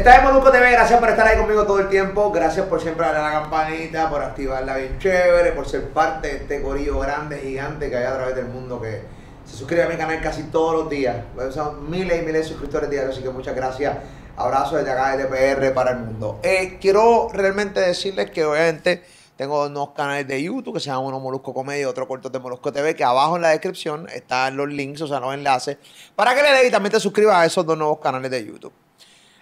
Esta es Molusco TV, gracias por estar ahí conmigo todo el tiempo, gracias por siempre darle a la campanita, por activarla bien chévere, por ser parte de este corillo grande, gigante que hay a través del mundo que se suscribe a mi canal casi todos los días. Son miles y miles de suscriptores diarios, así que muchas gracias. Abrazo desde acá de PR para el mundo. Eh, quiero realmente decirles que obviamente tengo dos canales de YouTube que se llaman uno Molusco Comedia y otro corto de Molusco TV, que abajo en la descripción están los links, o sea, los enlaces, para que le dé y también te suscribas a esos dos nuevos canales de YouTube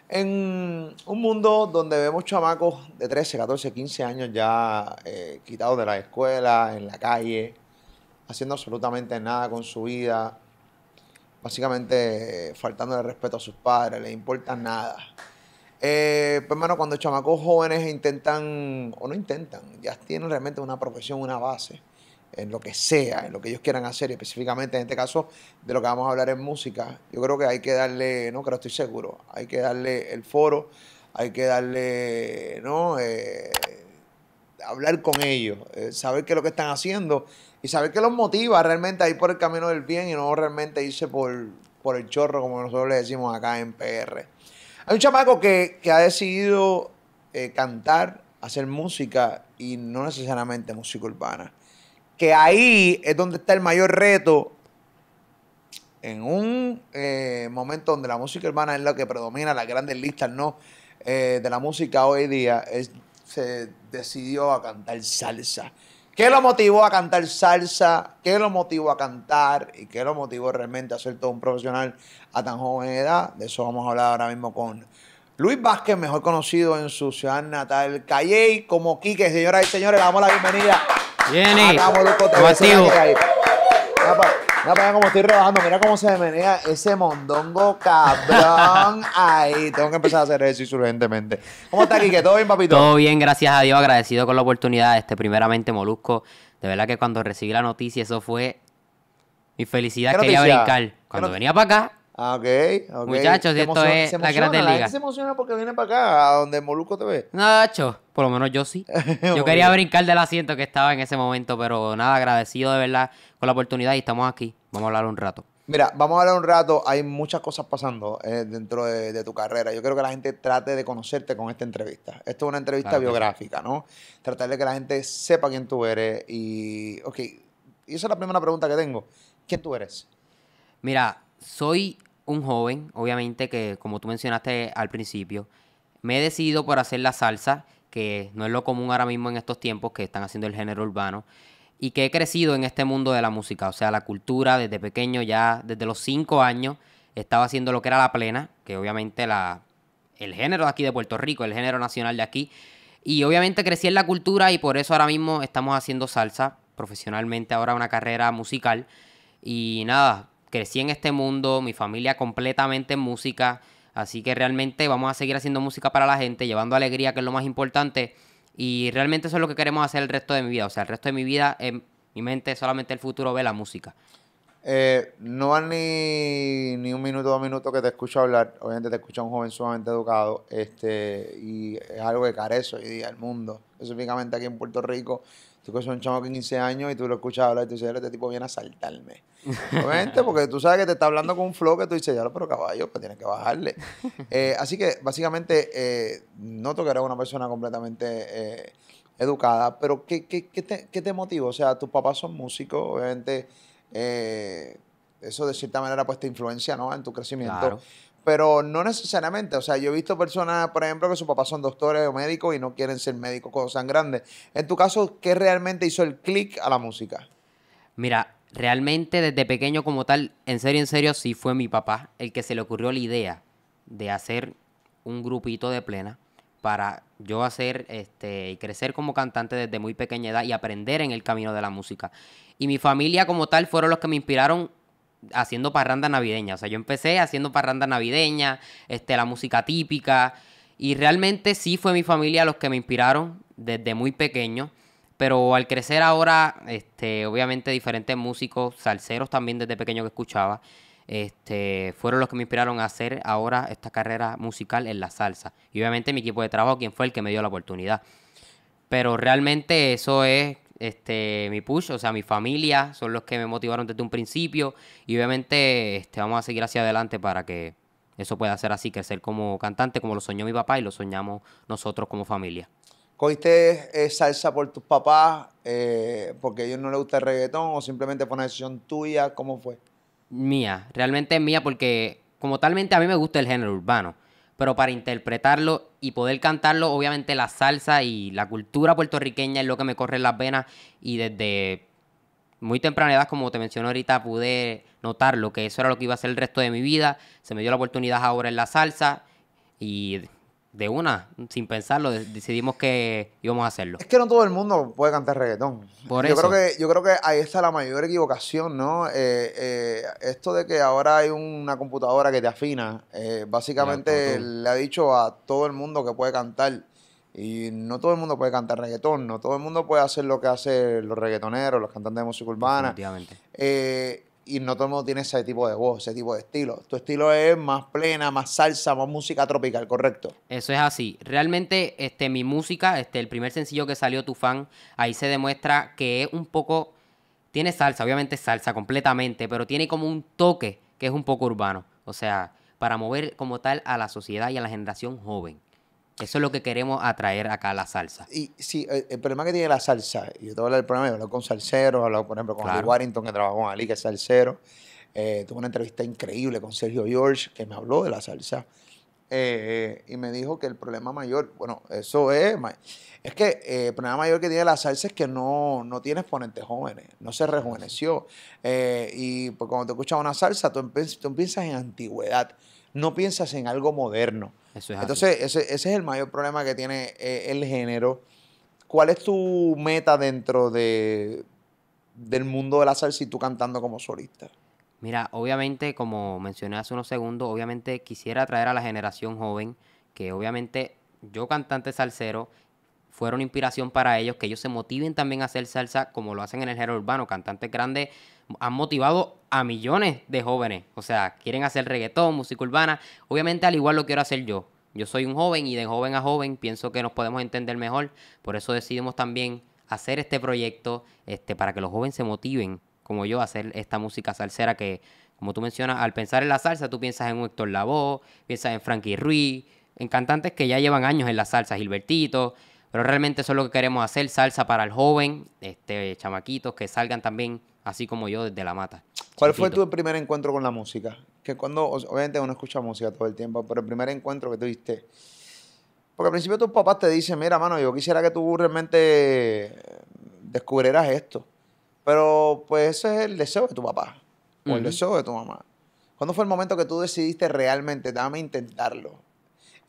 en un mundo donde vemos chamacos de 13, 14, 15 años ya eh, quitados de la escuela, en la calle, haciendo absolutamente nada con su vida, básicamente eh, faltando el respeto a sus padres, les importa nada. Eh, pues, hermano, cuando chamacos jóvenes intentan, o no intentan, ya tienen realmente una profesión, una base, en lo que sea, en lo que ellos quieran hacer, específicamente en este caso de lo que vamos a hablar en música, yo creo que hay que darle, no creo, estoy seguro, hay que darle el foro, hay que darle, ¿no? Eh, hablar con ellos, eh, saber qué es lo que están haciendo y saber qué los motiva realmente a ir por el camino del bien y no realmente irse por, por el chorro, como nosotros le decimos acá en PR. Hay un chamaco que, ha decidido eh, cantar, hacer música y no necesariamente música urbana que ahí es donde está el mayor reto. En un eh, momento donde la música hermana es la que predomina, las grandes listas no eh, de la música hoy día, se decidió a cantar salsa. ¿Qué lo motivó a cantar salsa? ¿Qué lo motivó a cantar? ¿Y qué lo motivó realmente a ser todo un profesional a tan joven edad? De eso vamos a hablar ahora mismo con Luis Vázquez, mejor conocido en su ciudad natal, Calle como Quique. Señoras y señores, le damos la bienvenida. Jenny. Hagámoslo Mira para como estoy rebajando, mira cómo se menea ese mondongo cabrón. Ahí, tengo que empezar a hacer eso insurgentemente. ¿Cómo está, Kike? ¿Todo bien, papito? Todo bien, gracias a Dios, agradecido con la oportunidad. Este, primeramente, Molusco, de verdad que cuando recibí la noticia, eso fue mi felicidad que brincar. Cuando venía para acá, Ah, ok. Muchachos, esto es la Gran Liga. gente se emociona porque viene para acá, a donde Moluco te ve. Nacho por lo menos yo sí. yo quería brincar del asiento que estaba en ese momento, pero nada, agradecido de verdad con la oportunidad y estamos aquí. Vamos a hablar un rato. Mira, vamos a hablar un rato. Hay muchas cosas pasando eh, dentro de, tu carrera. Yo creo que la gente trate de conocerte con esta entrevista. Esto es una entrevista biográfica, ¿no? Tratar de que la gente sepa quién tú eres. Y, ok, y esa es la primera pregunta que tengo. ¿Quién tú eres? Mira, soy un joven, obviamente, que como tú mencionaste al principio, me he decidido por hacer la salsa, que no es lo común ahora mismo en estos tiempos que están haciendo el género urbano, y que he crecido en este mundo de la música, o sea, la cultura desde pequeño, ya desde los cinco años, estaba haciendo lo que era la plena, que obviamente la, el género de aquí de Puerto Rico, el género nacional de aquí, y obviamente crecí en la cultura y por eso ahora mismo estamos haciendo salsa profesionalmente, ahora una carrera musical, y nada, crecí en este mundo, mi familia completamente en música, así que realmente vamos a seguir haciendo música para la gente, llevando alegría, que es lo más importante, y realmente eso es lo que queremos hacer el resto de mi vida, o sea, el resto de mi vida, en mi mente solamente el futuro ve la música. Eh, no hay ni, un minuto, dos minutos que te escucho hablar. Obviamente te escucha un joven sumamente educado este, y es algo que carece hoy día el mundo, específicamente aquí en Puerto Rico. Tú son un chamo de 15 años y tú lo escuchas hablar y tú dices, este tipo viene a saltarme. Obviamente, porque tú sabes que te está hablando con un flow que tú dices, ya lo, pero caballo, pues tienes que bajarle. Eh, así que básicamente no eh, noto que una persona completamente eh, educada, pero ¿qué, qué, te, qué O sea, tus papás son músicos, obviamente eso de cierta manera pues te influencia, ¿no? En tu crecimiento. Claro pero no necesariamente. O sea, yo he visto personas, por ejemplo, que sus papá son doctores o médicos y no quieren ser médicos, cosas grandes. En tu caso, ¿qué realmente hizo el clic a la música? Mira, realmente desde pequeño como tal, en serio, en serio, sí fue mi papá el que se le ocurrió la idea de hacer un grupito de plena para yo hacer este y crecer como cantante desde muy pequeña edad y aprender en el camino de la música. Y mi familia como tal fueron los que me inspiraron haciendo parranda navideña. O sea, yo empecé haciendo parranda navideña, este, la música típica. Y realmente sí fue mi familia los que me inspiraron desde muy pequeño. Pero al crecer ahora, este, obviamente diferentes músicos, salseros también desde pequeño que escuchaba, este, fueron los que me inspiraron a hacer ahora esta carrera musical en la salsa. Y obviamente mi equipo de trabajo, quien fue el que me dio la oportunidad. Pero realmente eso es este, mi push, o sea, mi familia son los que me motivaron desde un principio y obviamente este, vamos a seguir hacia adelante para que eso pueda ser así, crecer como cantante, como lo soñó mi papá y lo soñamos nosotros como familia. ¿Cogiste eh, salsa por tus papás eh, porque a ellos no les gusta el reggaetón o simplemente fue una decisión tuya? ¿Cómo fue? Mía, realmente es mía porque como talmente a mí me gusta el género urbano pero para interpretarlo y poder cantarlo, obviamente la salsa y la cultura puertorriqueña es lo que me corre en las venas y desde muy temprana edad, como te mencioné ahorita, pude notar lo que eso era lo que iba a ser el resto de mi vida. Se me dio la oportunidad ahora en la salsa y de una, sin pensarlo, decidimos que íbamos a hacerlo. Es que no todo el mundo puede cantar reggaetón. yo Creo que, yo creo que ahí está la mayor equivocación, ¿no? Eh, eh, esto de que ahora hay una computadora que te afina, eh, básicamente le ha dicho a todo el mundo que puede cantar. Y no todo el mundo puede cantar reggaetón, no todo el mundo puede hacer lo que hacen los reggaetoneros, los cantantes de música urbana. Efectivamente y no todo el mundo tiene ese tipo de voz, ese tipo de estilo. Tu estilo es más plena, más salsa, más música tropical, ¿correcto? Eso es así. Realmente, este, mi música, este, el primer sencillo que salió Tu Fan, ahí se demuestra que es un poco. Tiene salsa, obviamente salsa completamente, pero tiene como un toque que es un poco urbano. O sea, para mover como tal a la sociedad y a la generación joven. Eso es lo que queremos atraer acá a la salsa. Y sí, eh, el problema que tiene la salsa, y yo te voy a hablar del problema, he hablado con salseros, he por ejemplo, con Warrington, que trabajó con Ali, que es salsero. Eh, tuve una entrevista increíble con Sergio George, que me habló de la salsa. Eh, y me dijo que el problema mayor, bueno, eso es, es que el problema mayor que tiene la salsa es que no, no tiene exponentes jóvenes, no se rejuveneció. y pues cuando te escuchas una salsa, em, tú, piensas en antigüedad, no piensas en algo moderno. Entonces, ese, es el mayor problema que tiene eh, el género. ¿Cuál es tu meta dentro de, del mundo de la salsa y tú cantando como solista? Mira, obviamente, como mencioné hace unos segundos, obviamente quisiera atraer a la generación joven, que obviamente yo cantante salsero fueron inspiración para ellos, que ellos se motiven también a hacer salsa como lo hacen en el género urbano. Cantantes grandes han motivado a millones de jóvenes. O sea, quieren hacer reggaetón, música urbana. Obviamente al igual lo quiero hacer yo. Yo soy un joven y de joven a joven pienso que nos podemos entender mejor. Por eso decidimos también hacer este proyecto este, para que los jóvenes se motiven, como yo, a hacer esta música salsera que, como tú mencionas, al pensar en la salsa, tú piensas en Héctor Lavoe, piensas en Frankie Ruiz, en cantantes que ya llevan años en la salsa, Gilbertito. Pero realmente eso es lo que queremos hacer, salsa para el joven, este, chamaquitos que salgan también, así como yo, desde la mata. ¿Cuál fue tu primer encuentro con la música? Que cuando, obviamente uno escucha música todo el tiempo, pero el primer encuentro que tuviste... Porque al principio tus papás te dicen, mira, mano, yo quisiera que tú realmente descubrieras esto. Pero pues ese es el deseo de tu papá, o el deseo de tu mamá. ¿Cuándo fue el momento que tú decidiste realmente, dame intentarlo?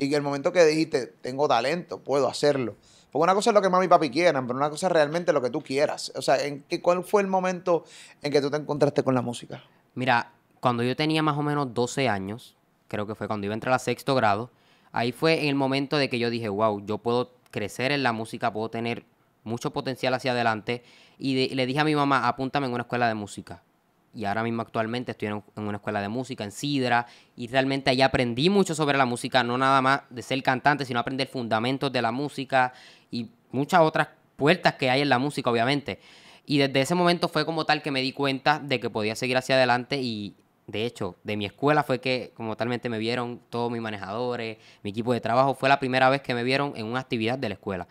Y que el momento que dijiste, tengo talento, puedo hacerlo. Porque una cosa es lo que mami y papi quieran, pero una cosa es realmente lo que tú quieras. O sea, ¿en qué, ¿cuál fue el momento en que tú te encontraste con la música? Mira, cuando yo tenía más o menos 12 años, creo que fue cuando iba a entrar a sexto grado, ahí fue en el momento de que yo dije, wow, yo puedo crecer en la música, puedo tener mucho potencial hacia adelante. Y le dije a mi mamá, apúntame en una escuela de música y ahora mismo actualmente estoy en, una escuela de música en Sidra y realmente ahí aprendí mucho sobre la música, no nada más de ser cantante, sino aprender fundamentos de la música y muchas otras puertas que hay en la música, obviamente. Y desde ese momento fue como tal que me di cuenta de que podía seguir hacia adelante y de hecho, de mi escuela fue que como talmente me vieron todos mis manejadores, mi equipo de trabajo, fue la primera vez que me vieron en una actividad de la escuela.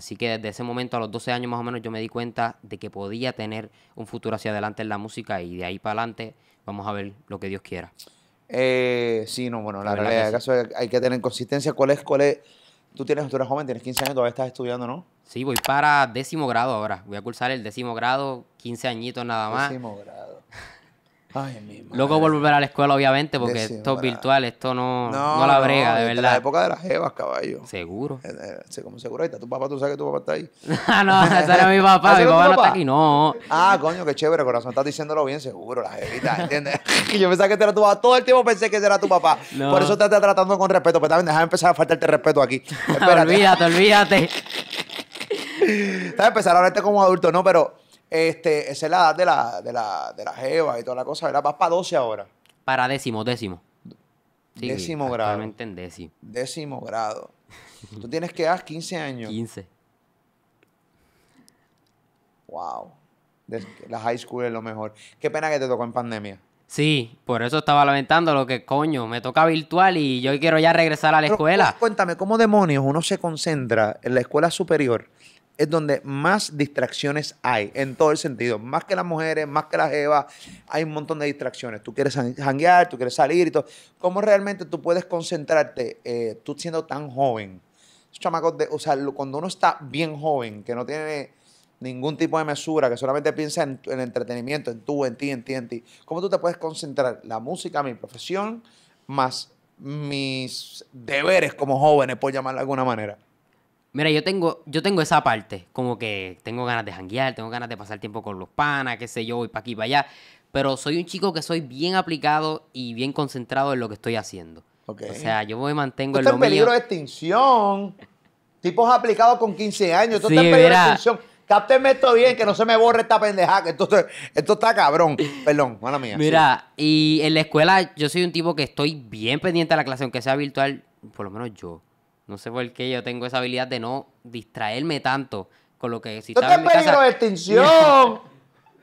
Así que desde ese momento, a los 12 años más o menos, yo me di cuenta de que podía tener un futuro hacia adelante en la música y de ahí para adelante vamos a ver lo que Dios quiera. Eh, sí, no, bueno, la, realidad es que hay que tener consistencia. ¿Cuál es, cuál es? Tú tienes, tú eres joven, tienes 15 años, todavía estás estudiando, ¿no? Sí, voy para décimo grado ahora. Voy a cursar el décimo grado, 15 añitos nada más. Décimo grado. Ay, mi Loco volver a la escuela, obviamente, porque esto es virtual, esto no, no, la brega, de verdad. la época de las jevas, caballo. Seguro. Eh, eh, como seguro, ahí está tu papá, tú sabes que tu papá está ahí. Ah, no, ese era mi papá, ah, mi papá, no está aquí, no. Ah, coño, qué chévere, corazón, estás diciéndolo bien, seguro, la jevita, ¿entiendes? Yo pensaba que este era tu papá, todo el tiempo pensé que era tu papá. Por eso te estás tratando con respeto, pero pues, también deja empezar a faltarte respeto aquí. olvídate, olvídate. Estás empezando a hablarte como adulto, no, pero este, esa es la edad de la, de la, jeva y toda la cosa, ¿verdad? Vas para 12 ahora. Para décimo, décimo. décimo grado. en décimo. Décimo grado. Tú tienes que dar 15 años. 15. Wow. la high school es lo mejor. Qué pena que te tocó en pandemia. Sí, por eso estaba lamentando lo que coño, me toca virtual y yo quiero ya regresar a la escuela. cuéntame, ¿cómo demonios uno se concentra en la escuela superior es donde más distracciones hay, en todo el sentido. Más que las mujeres, más que las hebas, hay un montón de distracciones. Tú quieres janguear, tú quieres salir y todo. ¿Cómo realmente tú puedes concentrarte, eh, tú siendo tan joven? chamacos, o sea, cuando uno está bien joven, que no tiene ningún tipo de mesura, que solamente piensa en, el entretenimiento, en tú, en ti, en ti, en ti. ¿Cómo tú te puedes concentrar? La música, mi profesión, más mis deberes como jóvenes, por llamarlo de alguna manera. Mira, yo tengo, yo tengo esa parte, como que tengo ganas de janguear, tengo ganas de pasar tiempo con los panas, qué sé yo, voy para aquí, y para allá. Pero soy un chico que soy bien aplicado y bien concentrado en lo que estoy haciendo. O sea, yo me mantengo en lo en peligro de extinción. Tipos aplicados con 15 años. Esto estás en peligro de extinción. Cáptenme esto bien, que no se me borre esta pendejada, que esto, está cabrón. Perdón, mala mía. Mira, y en la escuela yo soy un tipo que estoy bien pendiente a la clase, aunque sea virtual, por lo menos yo. No sé por qué yo tengo esa habilidad de no distraerme tanto con lo que si Esto está en peligro de extinción.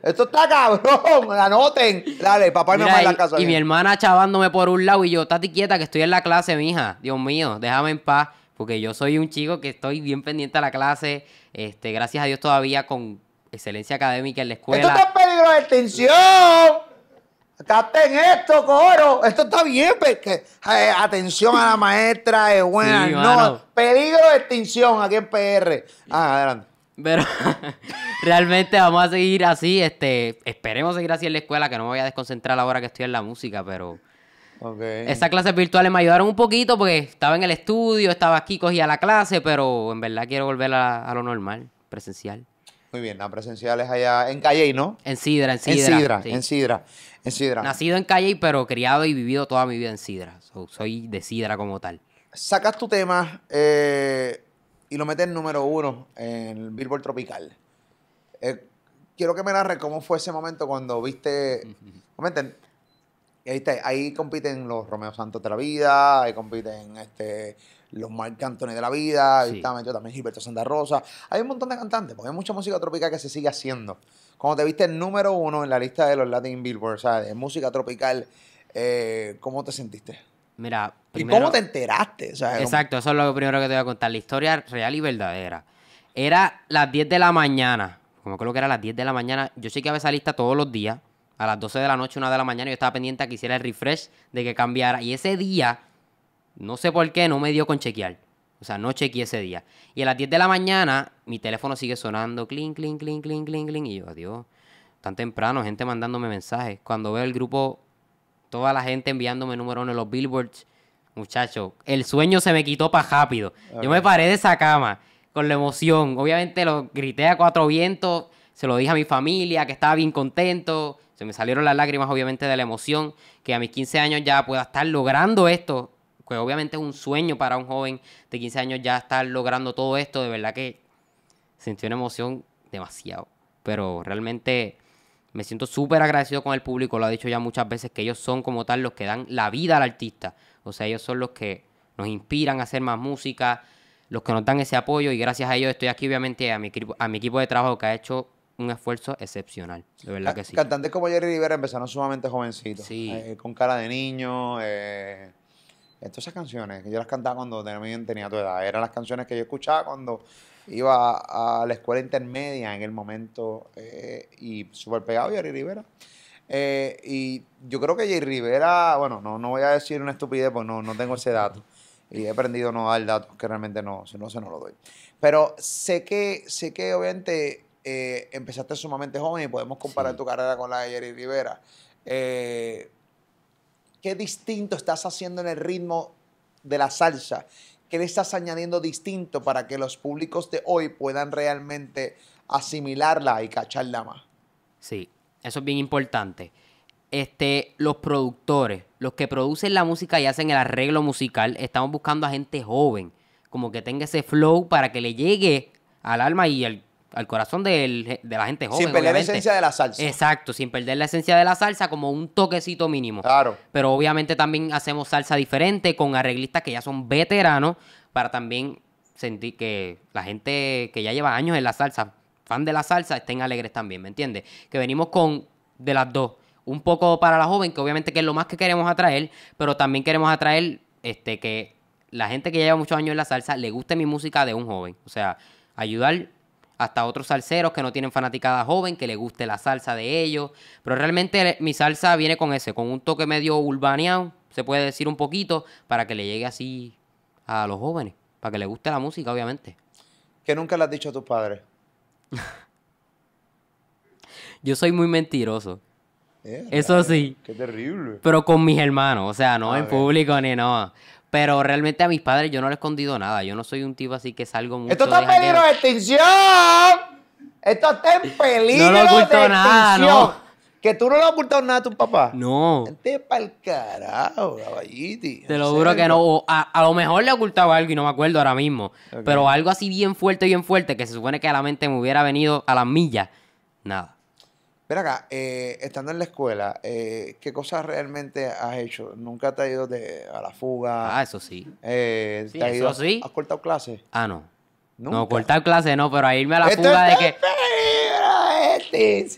Esto está cabrón. Anoten. Dale, papá y mamá la casa. Y mi hermana chavándome por un lado y yo, estate quieta que estoy en la clase, mija. Dios mío, déjame en paz. Porque yo soy un chico que estoy bien pendiente a la clase. Este, gracias a Dios todavía con excelencia académica en la escuela. ¡Esto está en peligro de extinción! en esto, coro. Esto está bien, porque eh, atención a la maestra, es eh, buena. no, peligro de extinción aquí en PR. Ah, adelante. Pero realmente vamos a seguir así, este, esperemos seguir así en la escuela, que no me voy a desconcentrar ahora que estoy en la música, pero okay. esas clases virtuales me ayudaron un poquito porque estaba en el estudio, estaba aquí, cogía la clase, pero en verdad quiero volver a lo normal, presencial. Muy bien, la presencial allá en Calle, ¿no? En Sidra, en Sidra. En Sidra, en Sidra, Nacido en Calle, pero criado y vivido toda mi vida en Sidra. soy de Sidra como tal. Sacas tu tema eh, y lo metes número uno en el Billboard Tropical. Eh, quiero que me narres cómo fue ese momento cuando viste... Comenten, ahí, ahí compiten los Romeo Santos de la vida, ahí compiten este, los Marc Anthony de la vida, también Gilberto Santa Rosa. Hay un montón de cantantes, porque hay mucha música tropical que se sigue haciendo. Cuando te viste el número uno en la lista de los Latin Billboard, ¿sabes? música tropical, eh, ¿cómo te sentiste? Mira, ¿Y cómo te enteraste? Exacto, eso es lo primero que te voy a contar. La historia real y verdadera. Era las 10 de la mañana. Como creo que era las 10 de la mañana. Yo sí que había esa lista todos los días. A las 12 de la noche, una de la mañana, yo estaba pendiente a que hiciera el refresh de que cambiara. Y ese día no sé por qué, no me dio con chequear. O sea, no chequeé ese día. Y a las 10 de la mañana, mi teléfono sigue sonando, clink, clink, clink, clink, clink, clink. Y yo, adiós, tan temprano, gente mandándome mensajes. Cuando veo el grupo, toda la gente enviándome números en los billboards, muchacho, el sueño se me quitó para rápido. Ah, yo me paré de esa cama con la emoción. Obviamente lo grité a cuatro vientos, se lo dije a mi familia, que estaba bien contento. Se me salieron las lágrimas, obviamente, de la emoción, que a mis 15 años ya pueda estar logrando esto que obviamente es un sueño para un joven de 15 años ya estar logrando todo esto, de verdad que sentí una emoción demasiado. Pero realmente me siento súper agradecido con el público, lo ha dicho ya muchas veces, que ellos son como tal los que dan la vida al artista. O sea, ellos son los que nos inspiran a hacer más música, los que nos dan ese apoyo y gracias a ellos estoy aquí, obviamente, a mi, equipo, a mi equipo de trabajo que ha hecho un esfuerzo excepcional, de verdad que sí. Cantantes como Jerry Rivera empezaron sumamente jovencitos, sí. Eh, con cara de niño, eh, estas canciones que yo las cantaba cuando tenía, tenía tu edad, eran las canciones que yo escuchaba cuando iba a la escuela intermedia en el momento eh, y súper pegado Jerry Rivera. Eh, y yo creo que Jerry Rivera, bueno, no, no voy a decir una estupidez porque no, no tengo ese dato y he aprendido a no dar datos que realmente no, si no se no lo doy. Pero sé que, sé que obviamente eh, empezaste sumamente joven y podemos comparar tu carrera con la de Jerry Rivera. Eh, qué distinto estás haciendo en el ritmo de la salsa? ¿Qué le estás añadiendo distinto para que los públicos de hoy puedan realmente asimilarla y cacharla más? Sí, eso es bien importante. Este, los productores, los que producen la música y hacen el arreglo musical, estamos buscando a gente joven, como que tenga ese flow para que le llegue al alma y al al corazón de la gente joven. Sin perder la esencia de la salsa. Exacto, sin perder la esencia de la salsa, como un toquecito mínimo. Claro. Pero obviamente también hacemos salsa diferente con arreglistas que ya son veteranos para también sentir que la gente que ya lleva años en la salsa, fan de la salsa, estén alegres también, ¿me entiendes? Que venimos con de las dos. Un poco para la joven, que obviamente que es lo más que queremos atraer, pero también queremos atraer este, que la gente que lleva muchos años en la salsa le guste mi música de un joven. O sea, ayudar hasta otros salseros que no tienen fanaticada joven, que les guste la salsa de ellos. Pero realmente eh, mi salsa viene con ese, con un toque medio urbaneado, se puede decir un poquito, para que le llegue así a los jóvenes, para que les guste la música, obviamente. ¿Qué nunca le has dicho a tus padres? Yo soy muy mentiroso. Eh, Eso sí. Qué terrible. Pero con mis hermanos, o sea, no ah, en público ni no. Pero realmente a mis padres yo no le he escondido nada. Yo no soy un tipo así que salgo mucho. ¡Esto está en peligro de extinción! ¡Esto está en peligro! no de nada, extinción. Que tú no le has ocultado nada a tu papá. No. pa'l carajo, Te lo juro que no. a, lo mejor le ocultado algo y no me acuerdo ahora mismo. Pero algo así bien fuerte, bien fuerte, que se supone que a la mente me hubiera venido a las millas. Nada. Pero acá, eh, estando en la escuela, eh, ¿qué cosas realmente has hecho? ¿Nunca te has ido de, a la fuga? Ah, eso sí. Eh, ¿te has eso ido, sí. ¿Has cortado clases? Ah, no. ¿Nunca? No, cortar clases no, pero a irme a la fuga de que... Peligro,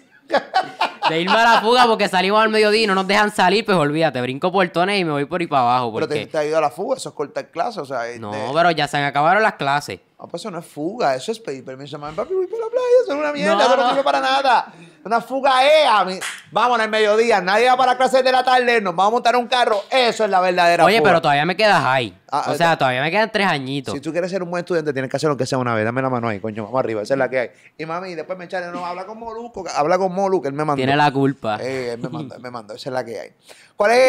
de irme a la fuga porque salimos al mediodía y no nos dejan salir, pues olvídate, brinco portones y me voy por ahí para abajo. Pero te, has ido a la fuga, eso es cortar clases, o sea... Eh, no, pero ya se han acabado las clases. Ah, pues eso no es fuga, eso es pedir permiso. mi papi, voy para la playa, eso es una mierda, no, no sirve para nada. na fuga é, amém. Vamos al mediodía, nadie va para clases de la tarde, nos vamos a montar un carro. Eso es la verdadera Oye, pero todavía me quedas ahí. Ah, o sea, eh, todavía me quedan tres añitos. Si tú quieres ser un buen estudiante, tienes que hacer lo que sea una vez. Dame la mano ahí, coño, vamos arriba. Esa es la que hay. Y mami, después me echan. no, habla con Moluco, habla con Moluco, él me mandó. Tiene la culpa. él me mandó, él me mandó. Esa es la que hay. ¿Cuál es,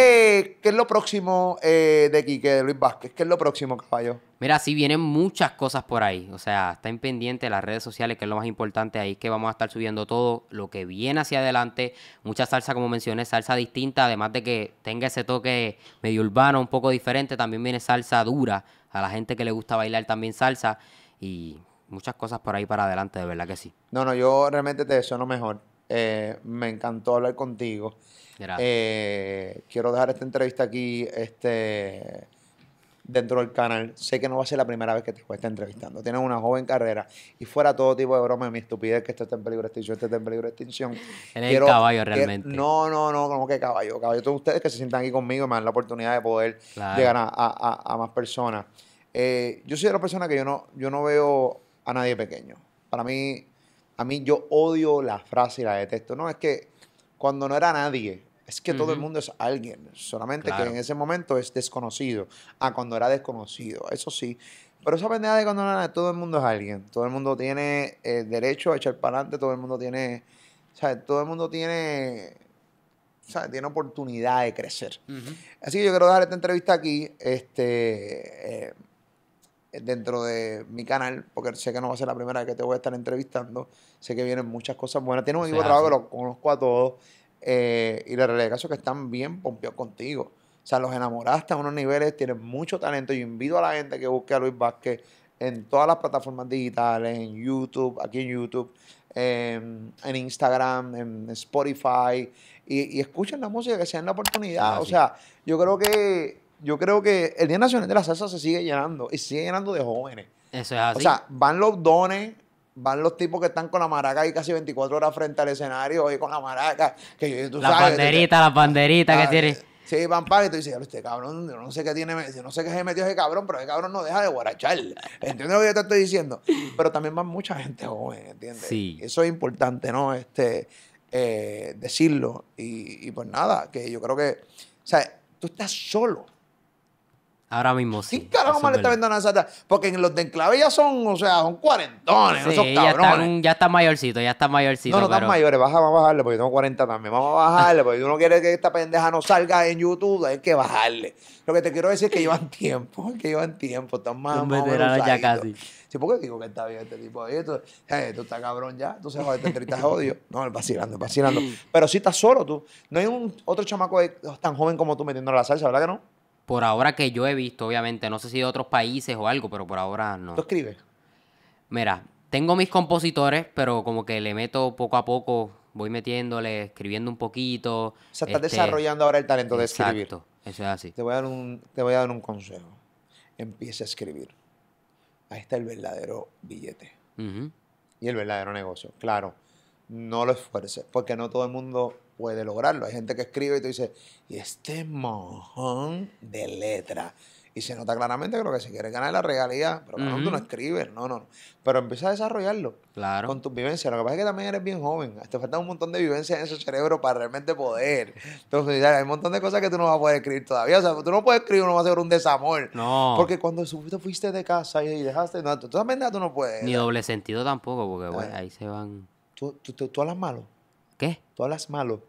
qué es lo próximo eh, de Quique, de Luis Vázquez? ¿Qué es lo próximo, caballo? Mira, sí vienen muchas cosas por ahí. O sea, está pendientes las redes sociales, que es lo más importante ahí, que vamos a estar subiendo todo lo que viene hacia adelante mucha salsa, como mencioné, salsa distinta, además de que tenga ese toque medio urbano, un poco diferente, también viene salsa dura, a la gente que le gusta bailar también salsa y muchas cosas por ahí para adelante, de verdad que sí. No, no, yo realmente te deseo lo mejor. Eh, me encantó hablar contigo. Gracias. Eh, quiero dejar esta entrevista aquí, este dentro del canal. Sé que no va a ser la primera vez que te esté entrevistando. Tienes una joven carrera y fuera todo tipo de broma, mi estupidez que esto está en peligro de extinción, esto está en peligro de extinción. En el caballo realmente. no, no, no, como que caballo, caballo. Todos ustedes que se sientan aquí conmigo y me dan la oportunidad de poder llegar a, más personas. Eh, yo soy de las personas que yo no, yo no veo a nadie pequeño. Para mí, a mí yo odio la frase y la detesto. No, es que cuando no era nadie, es que todo el mundo es alguien, solamente que en ese momento es desconocido. A cuando era desconocido, eso sí. Pero esa pendeja de cuando era todo el mundo es alguien. Todo el mundo tiene eh, derecho a echar para adelante, todo el mundo tiene. sea, Todo el mundo tiene. Tiene oportunidad de crecer. Así que yo quiero dejar esta entrevista aquí. Este. Eh, dentro de mi canal, porque sé que no va a ser la primera que te voy a estar entrevistando. Sé que vienen muchas cosas buenas. Tiene un equipo de trabajo que lo conozco a todos. Eh, y la realidad es que están bien pompeados contigo. O sea, los enamoraste a unos niveles, tienes mucho talento. Yo invito a la gente que busque a Luis Vázquez en todas las plataformas digitales, en YouTube, aquí en YouTube, em, en, Instagram, en Spotify, y, escuchen la música, que sean la oportunidad. Ah, o sea, yo creo que yo creo que el Día Nacional de la Salsa se sigue llenando y se sigue llenando de jóvenes. Eso es así. O sea, van los dones, van los tipos que están con la maraca ahí casi 24 horas frente al escenario y con la maraca. Que tú la banderita que ah, tiene. Sí, van para y tú dices, este cabrón, yo no sé qué tiene, yo no sé qué se metió ese cabrón, pero ese cabrón no deja de guarachar. ¿Entiendes lo que yo te estoy diciendo? Pero también van mucha gente joven, ¿entiendes? Eso es importante, ¿no? Este, eh, decirlo. y pues nada, que yo creo que, o sea, tú estás solo Ahora mismo sí. ¿Quién carajo más le está vendiendo una Porque en los de Enclave ya son, o sea, son cuarentones, sí, esos cabrones. Ya están, ya mayorcitos, ya están mayorcitos. No, no están mayores, baja, vamos a bajarle, porque yo tengo 40 también. Vamos a bajarle, porque uno quiere que esta pendeja no salga en YouTube, hay que bajarle. Lo que te quiero decir es que llevan tiempo, que llevan tiempo, están más, más ya casi. Sí, porque digo que está bien este tipo ahí, esto. Hey, tú estás cabrón ya, tú sabes, te este estás odio. No, vacilando, vacilando. Pero sí estás solo tú. No hay un otro chamaco tan joven como tú metiendo la salsa, ¿verdad que no? Por ahora que yo he visto, obviamente, no sé si de otros países o algo, pero por ahora no. ¿Tú escribes? Mira, tengo mis compositores, pero como que le meto poco a poco, voy metiéndole, escribiendo un poquito. O sea, estás este, desarrollando ahora el talento de escribir. Exacto, eso es así. Te voy, a dar un, te voy a dar un consejo. Empieza a escribir. Ahí está el verdadero billete. Y el verdadero negocio. Claro, no lo esfuerces, porque no todo el mundo puede lograrlo. Hay gente que escribe y tú dices y este mojón de letra. Y se nota claramente que lo que se quiere ganar la realidad Pero tú no escribes, no, no. Pero empieza a desarrollarlo. Claro. Con tus vivencias. Lo que pasa es que también eres bien joven. Te falta un montón de vivencia en ese cerebro para realmente poder. Entonces, hay un montón de cosas que tú no vas a poder escribir todavía. O sea, tú no puedes escribir, uno va a ser un desamor. No. Porque cuando tú fuiste de casa y dejaste. No, tú, también tú no puedes. Ni doble sentido tampoco, porque bueno, ahí se van. ¿Tú, tú hablas malo? ¿Qué? ¿Tú hablas malo?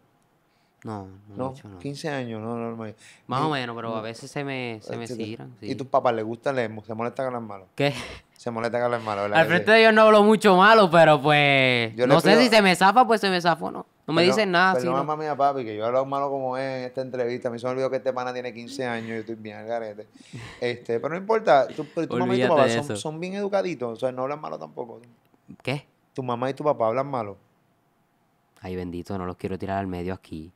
No, no, no. 15 años, no, no, no. Más o menos, pero a veces se me, se tiran. ¿Y tus papás les gusta, leer? se molesta que hablan malo? ¿Qué? Se molesta que hablan malo, Al frente de ellos no hablo mucho malo, pero pues. no sé si se me zafa, pues se me zafó, no. No me dicen nada. Perdón, sino... mami y a papi, que yo hablo malo como es en esta entrevista. A mí se me olvidó que este pana tiene 15 años, yo estoy bien al garete. Este, pero no importa, tu, tu mamá y tu papá son, son bien educaditos, o sea, no hablan malo tampoco. ¿Qué? ¿Tu mamá y tu papá hablan malo? Ay, bendito, no los quiero tirar al medio aquí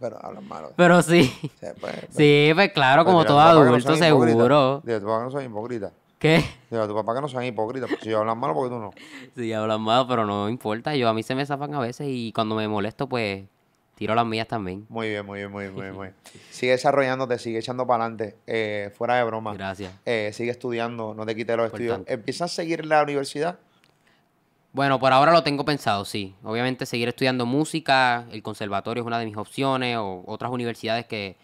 pero hablan malo. Pero sí. Pues, pues, sí, pues, claro, pues, como todo adulto, seguro. Dile tu papá que no sean hipócritas. ¿Qué? Dile a tu papá que no son hipócritas. Si hablan malo, porque tú no. Sí, hablan malo, pero no importa. Yo a mí se me zafan a veces y cuando me molesto, pues tiro las mías también. Muy bien, muy bien, muy bien, muy bien. Sigue desarrollándote, sigue echando para adelante, eh, fuera de broma. Gracias. Eh, sigue estudiando, no te quites los estudios. ¿Empiezas a seguir la universidad? Bueno, por ahora lo tengo pensado, sí. Obviamente seguir estudiando música, el conservatorio es una de mis opciones, o otras universidades que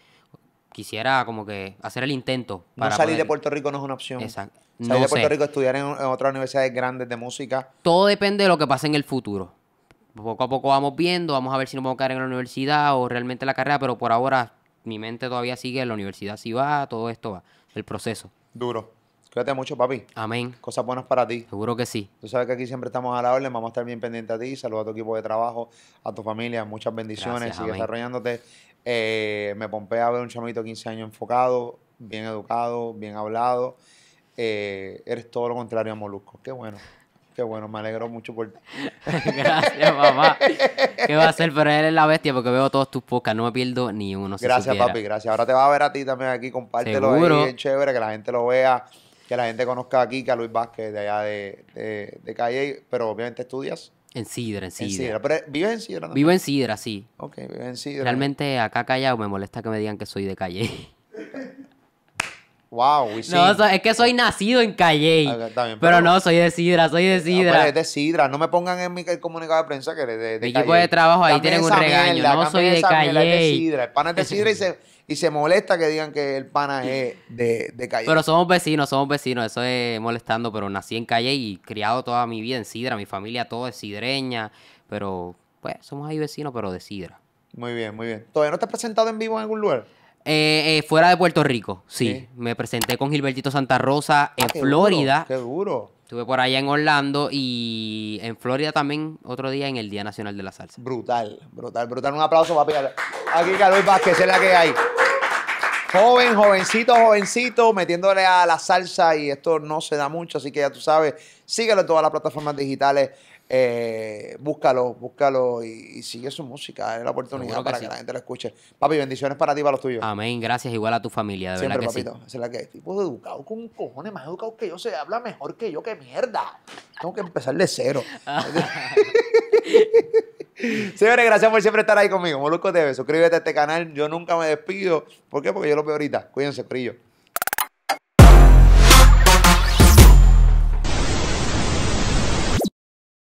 quisiera como que hacer el intento. no salir de Puerto Rico no es una opción. Exacto. Salir de Puerto Rico, estudiar en, otras universidades grandes de música. Todo depende de lo que pase en el futuro. Poco a poco vamos viendo, vamos a ver si nos vamos a quedar en la universidad o realmente la carrera, pero por ahora mi mente todavía sigue, la universidad sí va, todo esto va, el proceso. Duro. Cuídate mucho, papi. Amén. Cosas buenas para ti. Seguro que sí. Tú sabes que aquí siempre estamos a la orden, vamos a estar bien pendientes a ti. Saludos a tu equipo de trabajo, a tu familia, muchas bendiciones. Gracias, Sigue desarrollándote. Eh, me pompea ver un chamito de 15 años enfocado, bien educado, bien hablado. Eh, eres todo lo contrario a Molusco. Qué bueno. Qué bueno, me alegro mucho por ti. Gracias, mamá. ¿Qué va a ser? Pero él es la bestia porque veo todos tus pocas. no me pierdo ni uno. gracias, papi, gracias. Ahora te va a ver a ti también aquí, compártelo Seguro. ahí, chévere, que la gente lo vea que la gente conozca aquí que a Luis Vázquez de allá de, de, Calle, pero obviamente estudias. En Sidra, en Sidra. En Sidra. ¿Pero ¿Vives en Sidra? Vivo en Sidra, sí. Ok, en Sidra. Realmente acá callado me molesta que me digan que soy de Calle. Wow, No, es que soy nacido en Calle. Ah, pero, no, soy de Sidra, soy de ah, Sidra. No, es de Sidra. No me pongan en mi comunicado de prensa que eres de, de equipo de trabajo ahí tienen un regaño. no soy de Calle. es de Sidra. El pan es de Sidra y se y se molesta que digan que el pana es de, Calle. Pero somos vecinos, somos vecinos, eso es molestando, pero nací en Calle y criado toda mi vida en Sidra, mi familia todo es sidreña, pero pues somos ahí vecinos, pero de Sidra. Muy bien, muy bien. ¿Todavía no te has presentado en vivo en algún lugar? Eh, eh, fuera de Puerto Rico, sí. Me presenté con Gilbertito Santa Rosa en ah, Florida. qué duro. Estuve por allá en Orlando y en Florida también otro día en el Día Nacional de la Salsa. Brutal, brutal, brutal. Un aplauso, papi. Aquí Carlos Vázquez es la que hay. Joven, jovencito, jovencito, metiéndole a la salsa y esto no se da mucho, así que ya tú sabes, síguelo en todas las plataformas digitales. Eh, búscalo, búscalo y, sigue su música. Es la oportunidad para que la gente la escuche. Papi, bendiciones para ti y para los tuyos. Amén. Gracias, igual a tu familia. De Siempre, papito. Es la que es. Tipo educado con cojones, más educado que yo. Se habla mejor que yo, que mierda. Tengo que empezar de cero. Señores, gracias por siempre estar ahí conmigo. Molusco TV, suscríbete a este canal. Yo nunca me despido. ¿Por qué? Porque yo lo veo ahorita. Cuídense, frío.